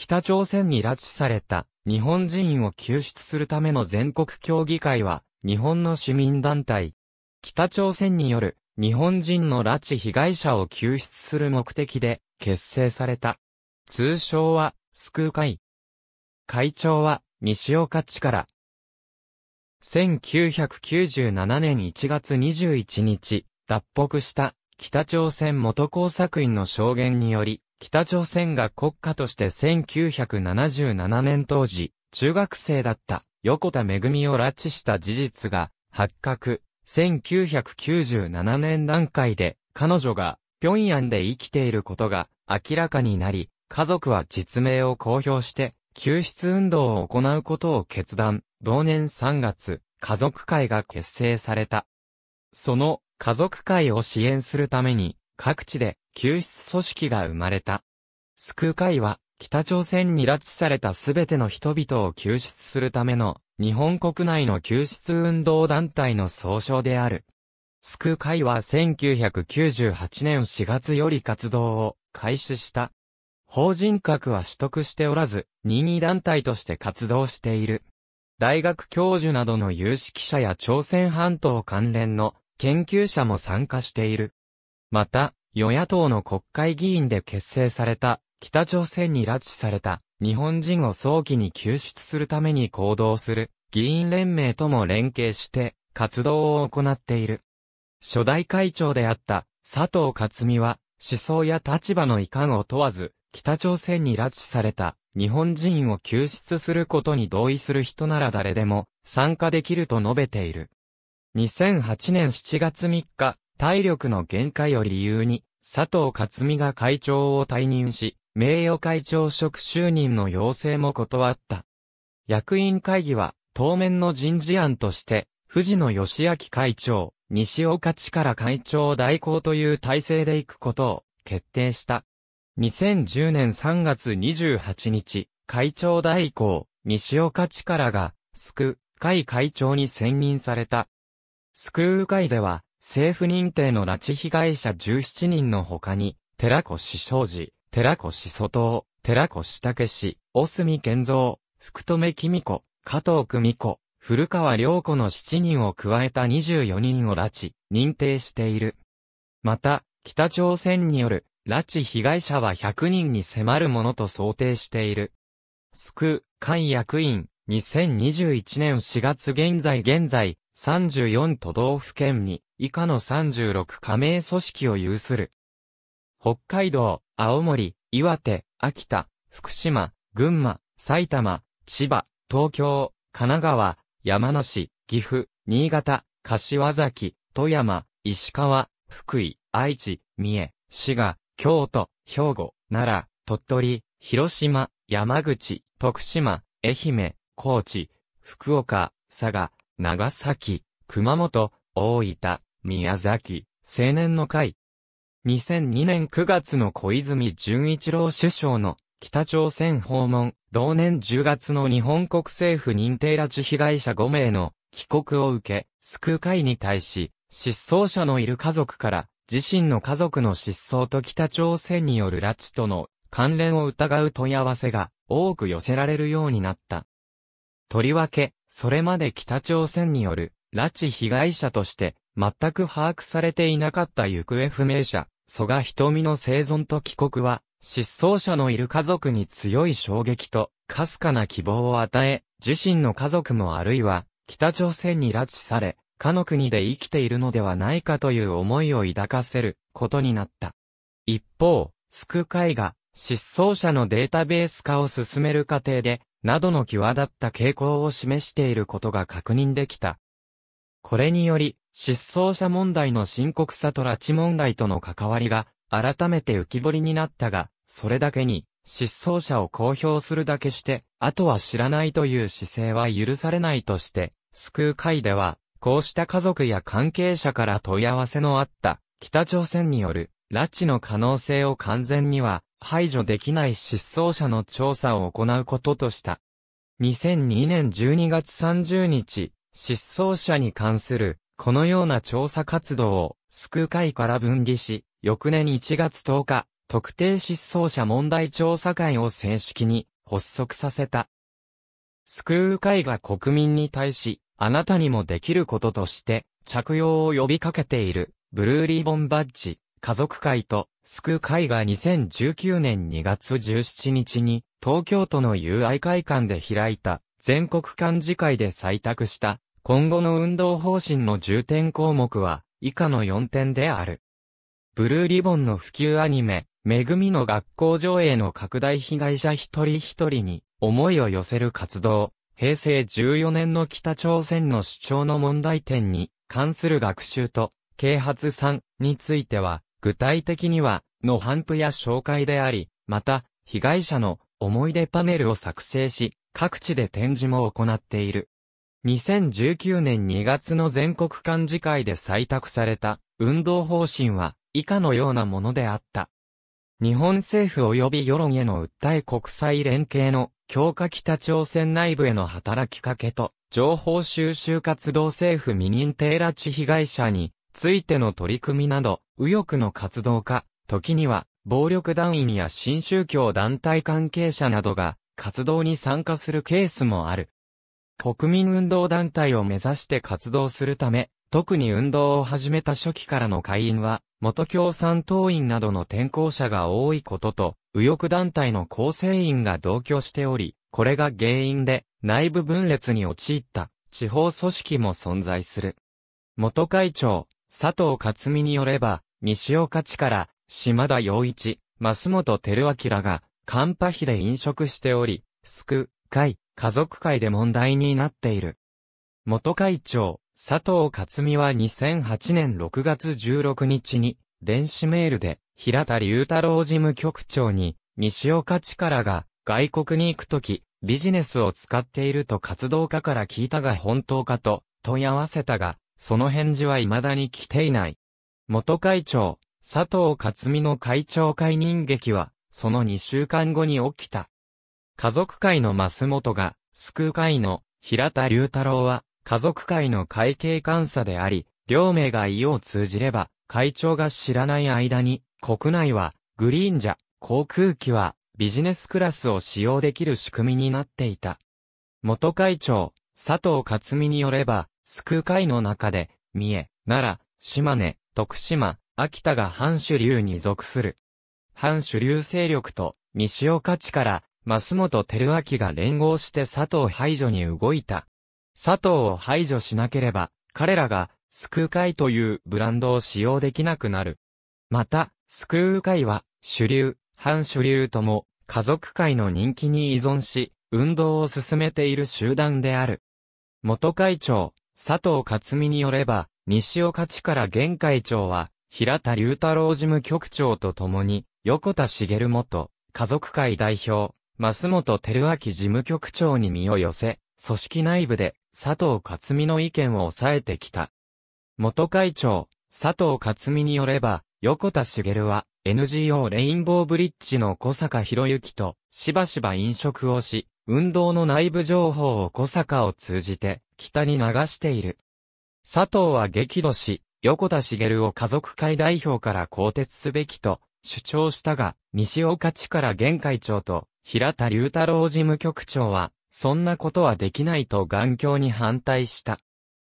北朝鮮に拉致された日本人を救出するための全国協議会は、日本の市民団体。北朝鮮による日本人の拉致被害者を救出する目的で結成された。通称は、救う会。会長は、西岡ら。1997年1月21日、脱北した北朝鮮元工作員の証言により、北朝鮮が国家として1977年当時、中学生だった横田めぐみを拉致した事実が発覚。1997年段階で彼女が平壌で生きていることが明らかになり、家族は実名を公表して救出運動を行うことを決断。同年3月、家族会が結成された。その家族会を支援するために各地で救出組織が生まれた。救う会は、北朝鮮に拉致されたすべての人々を救出するための、日本国内の救出運動団体の総称である。救う会は1998年4月より活動を開始した。法人格は取得しておらず、任意団体として活動している。大学教授などの有識者や朝鮮半島関連の研究者も参加している。また、与野党の国会議員で結成された、北朝鮮に拉致された、日本人を早期に救出するために行動する、議員連盟とも連携して、活動を行っている。初代会長であった、佐藤勝美は、思想や立場の遺憾を問わず、北朝鮮に拉致された、日本人を救出することに同意する人なら誰でも、参加できると述べている。2008年7月3日、体力の限界を理由に、佐藤勝美が会長を退任し、名誉会長職就任の要請も断った。役員会議は、当面の人事案として、藤野義明会長、西岡力会長代行という体制で行くことを決定した。2010年3月28日、会長代行、西岡力が、スク、会会長に選任された。スクー会では、政府認定の拉致被害者17人の他に、寺越昌司、寺越祖藤、寺越武氏、大隅健三、福留君子、加藤久美子、古川良子の7人を加えた24人を拉致、認定している。また、北朝鮮による拉致被害者は100人に迫るものと想定している。救う会役員、2021年4月現在現在、34都道府県に以下の36加盟組織を有する。北海道、青森、岩手、秋田、福島、群馬、埼玉、千葉、東京、神奈川、山梨、岐阜、新潟、柏崎、富山、石川、福井、愛知、三重、滋賀、京都、兵庫、奈良、鳥取、広島、山口、徳島、愛媛、高知、福岡、佐賀、長崎、熊本、大分、宮崎、青年の会。2002年9月の小泉純一郎首相の北朝鮮訪問、同年10月の日本国政府認定拉致被害者5名の帰国を受け、救う会に対し、失踪者のいる家族から自身の家族の失踪と北朝鮮による拉致との関連を疑う問い合わせが多く寄せられるようになった。とりわけ、それまで北朝鮮による拉致被害者として全く把握されていなかった行方不明者、蘇我瞳の生存と帰国は、失踪者のいる家族に強い衝撃と、かすかな希望を与え、自身の家族もあるいは、北朝鮮に拉致され、かの国で生きているのではないかという思いを抱かせることになった。一方、スク会が失踪者のデータベース化を進める過程で、などの際立った傾向を示していることが確認できた。これにより、失踪者問題の深刻さと拉致問題との関わりが、改めて浮き彫りになったが、それだけに、失踪者を公表するだけして、あとは知らないという姿勢は許されないとして、救う会では、こうした家族や関係者から問い合わせのあった、北朝鮮による、拉致の可能性を完全には、排除できない失踪者の調査を行うこととした。2002年12月30日、失踪者に関する、このような調査活動を、救う会から分離し、翌年1月10日、特定失踪者問題調査会を正式に発足させた。救う会が国民に対し、あなたにもできることとして、着用を呼びかけている、ブルーリボンバッジ、家族会と、救う会が2019年2月17日に、東京都の友愛会館で開いた、全国幹事会で採択した、今後の運動方針の重点項目は、以下の4点である。ブルーリボンの普及アニメ、恵みの学校上映の拡大被害者一人一人に思いを寄せる活動、平成14年の北朝鮮の主張の問題点に関する学習と啓発3については、具体的には、の反布や紹介であり、また、被害者の思い出パネルを作成し、各地で展示も行っている。2019年2月の全国幹事会で採択された運動方針は以下のようなものであった。日本政府及び世論への訴え国際連携の強化北朝鮮内部への働きかけと情報収集活動政府未認定拉致被害者についての取り組みなど右翼の活動家、時には暴力団員や新宗教団体関係者などが活動に参加するケースもある。国民運動団体を目指して活動するため、特に運動を始めた初期からの会員は、元共産党員などの転校者が多いことと、右翼団体の構成員が同居しており、これが原因で内部分裂に陥った地方組織も存在する。元会長、佐藤勝美によれば、西岡地から島田洋一、増本照明が、カンパ比で飲食しており、すく、会、家族会で問題になっている。元会長、佐藤勝美は2008年6月16日に、電子メールで、平田隆太郎事務局長に、西岡力が、外国に行くとき、ビジネスを使っていると活動家から聞いたが本当かと、問い合わせたが、その返事は未だに来ていない。元会長、佐藤勝美の会長解任劇は、その2週間後に起きた。家族会の増本が、救う会の平田隆太郎は、家族会の会計監査であり、両名が意を通じれば、会長が知らない間に、国内は、グリーンじゃ、航空機は、ビジネスクラスを使用できる仕組みになっていた。元会長、佐藤勝美によれば、救う会の中で、三重、奈良、島根、徳島、秋田が藩主流に属する。藩主流勢力と西岡地から増本照明が連合して佐藤排除に動いた。佐藤を排除しなければ、彼らが、スクー会というブランドを使用できなくなる。また、スクー会は、主流、反主流とも、家族会の人気に依存し、運動を進めている集団である。元会長、佐藤勝美によれば、西岡地から現会長は、平田隆太郎事務局長と共に、横田茂元、家族会代表、増本照明事務局長に身を寄せ、組織内部で佐藤勝美の意見を抑えてきた。元会長、佐藤勝美によれば、横田茂は NGO レインボーブリッジの小坂博之としばしば飲食をし、運動の内部情報を小坂を通じて北に流している。佐藤は激怒し、横田茂を家族会代表から更迭すべきと主張したが、西岡地から現会長と平田隆太郎事務局長は、そんなことはできないと眼鏡に反対した。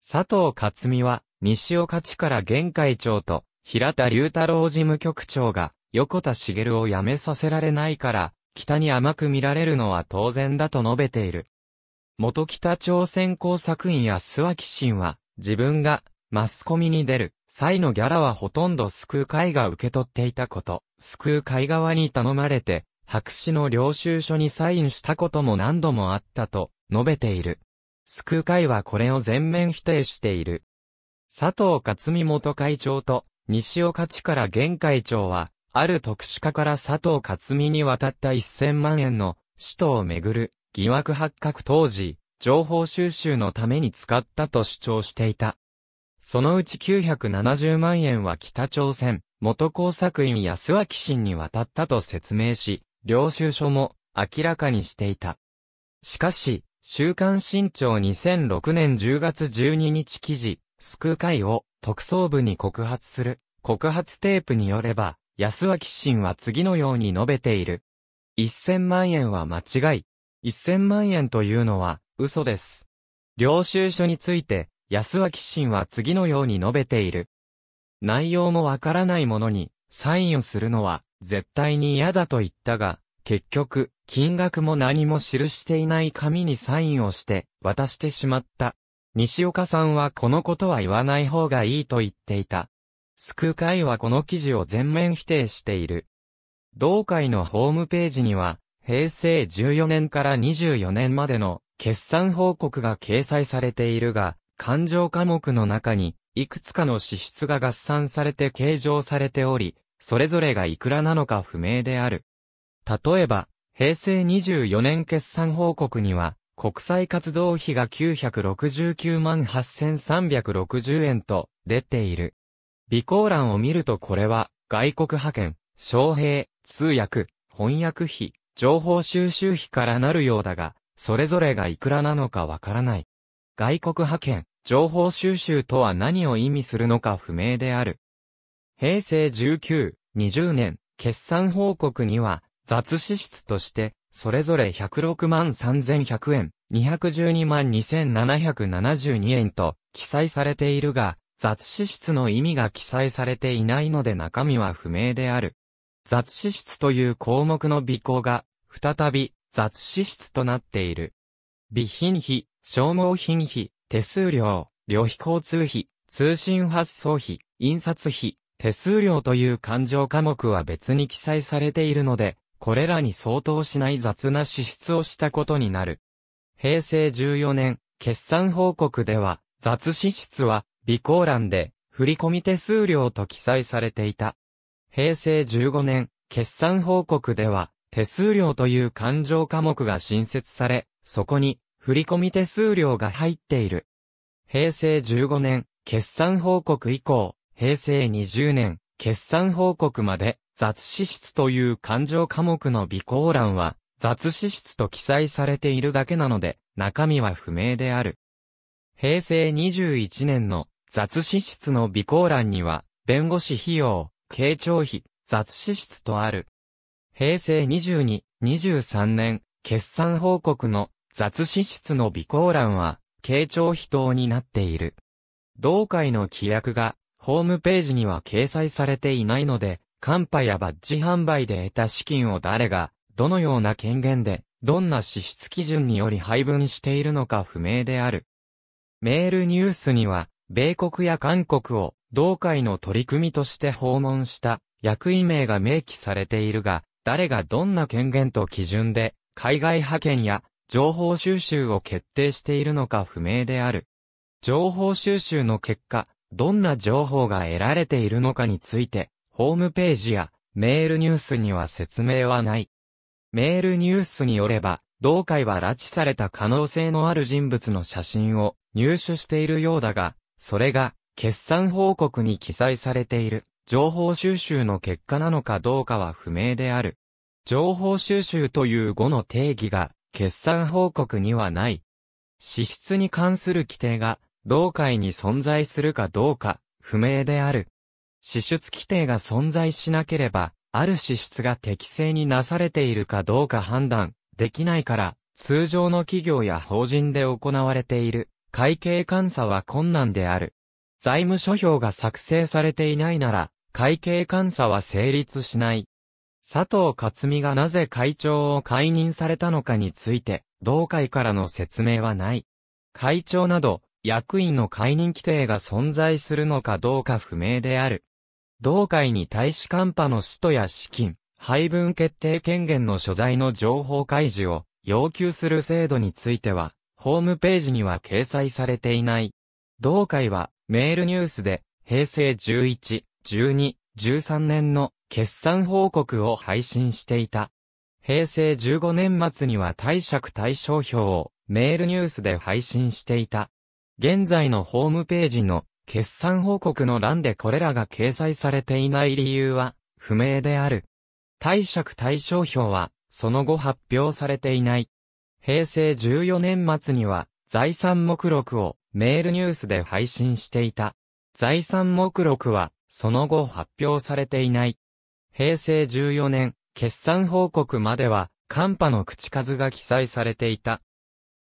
佐藤勝美は、西岡地から玄海町と、平田隆太郎事務局長が、横田茂を辞めさせられないから、北に甘く見られるのは当然だと述べている。元北朝鮮工作員や諏訪紀信は、自分が、マスコミに出る、際のギャラはほとんど救う会が受け取っていたこと、救う会側に頼まれて、白紙の領収書にサインしたことも何度もあったと述べている。救う会はこれを全面否定している。佐藤勝美元会長と西岡地から現会長は、ある特殊課から佐藤勝美に渡った1000万円の使途をめぐる疑惑発覚当時、情報収集のために使ったと主張していた。そのうち970万円は北朝鮮、元工作員安脇氏に渡ったと説明し、領収書も明らかにしていた。しかし、週刊新潮2006年10月12日記事、救う会を特捜部に告発する告発テープによれば、安脇心は次のように述べている。1000万円は間違い。1000万円というのは嘘です。領収書について、安脇心は次のように述べている。内容もわからないものに、サインをするのは、絶対に嫌だと言ったが、結局、金額も何も記していない紙にサインをして渡してしまった。西岡さんはこのことは言わない方がいいと言っていた。救う会はこの記事を全面否定している。同会のホームページには、平成14年から24年までの決算報告が掲載されているが、勘定科目の中に、いくつかの支出が合算されて計上されており、それぞれがいくらなのか不明である。例えば、平成24年決算報告には、国際活動費が969万8360円と出ている。備考欄を見るとこれは、外国派遣、招聘、通訳、翻訳費、情報収集費からなるようだが、それぞれがいくらなのかわからない。外国派遣、情報収集とは何を意味するのか不明である。平成19、20年、決算報告には、雑支出として、それぞれ106万3100円、212万2772円と記載されているが、雑支出の意味が記載されていないので中身は不明である。雑支出という項目の備考が、再び雑支出となっている。備品費、消耗品費、手数料、旅費交通費、通信発送費、印刷費、手数料という勘定科目は別に記載されているので、これらに相当しない雑な支出をしたことになる。平成14年、決算報告では、雑支出は、備考欄で、振込手数料と記載されていた。平成15年、決算報告では、手数料という勘定科目が新設され、そこに、振込手数料が入っている。平成15年、決算報告以降、平成20年、決算報告まで、雑支出という勘定科目の備考欄は、雑支出と記載されているだけなので、中身は不明である。平成21年の雑支出の備考欄には、弁護士費用、経帳費、雑支出とある。平成22、23年、決算報告の雑支出の備考欄は、経帳費等になっている。同会の規約がホームページには掲載されていないので、カンパやバッジ販売で得た資金を誰が、どのような権限で、どんな支出基準により配分しているのか不明である。メールニュースには、米国や韓国を、同会の取り組みとして訪問した役員名が明記されているが、誰がどんな権限と基準で、海外派遣や情報収集を決定しているのか不明である。情報収集の結果、どんな情報が得られているのかについて、ホームページやメールニュースには説明はない。メールニュースによれば、同会は拉致された可能性のある人物の写真を入手しているようだが、それが決算報告に記載されている情報収集の結果なのかどうかは不明である。情報収集という語の定義が決算報告にはない。支出に関する規定が同会に存在するかどうか、不明である。支出規定が存在しなければ、ある支出が適正になされているかどうか判断できないから、通常の企業や法人で行われている会計監査は困難である。財務諸表が作成されていないなら、会計監査は成立しない。佐藤勝美がなぜ会長を解任されたのかについて、同会からの説明はない。会長など、役員の解任規定が存在するのかどうか不明である。同会に大使官派の使途や資金、配分決定権限の所在の情報開示を要求する制度については、ホームページには掲載されていない。同会は、メールニュースで、平成11、12、13年の決算報告を配信していた。平成15年末には退借対象表をメールニュースで配信していた。現在のホームページの決算報告の欄でこれらが掲載されていない理由は不明である。貸借対象表はその後発表されていない。平成14年末には財産目録をメールニュースで配信していた。財産目録はその後発表されていない。平成14年決算報告までは寒波の口数が記載されていた。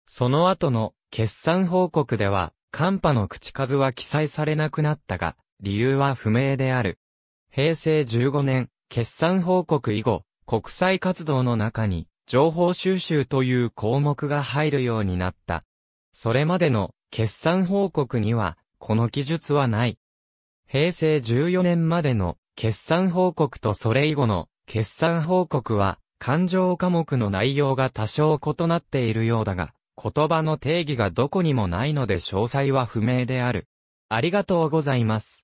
その後の決算報告では、寒波の口数は記載されなくなったが、理由は不明である。平成15年、決算報告以後、国際活動の中に、情報収集という項目が入るようになった。それまでの決算報告には、この記述はない。平成14年までの決算報告とそれ以後の決算報告は、勘定科目の内容が多少異なっているようだが、言葉の定義がどこにもないので詳細は不明である。ありがとうございます。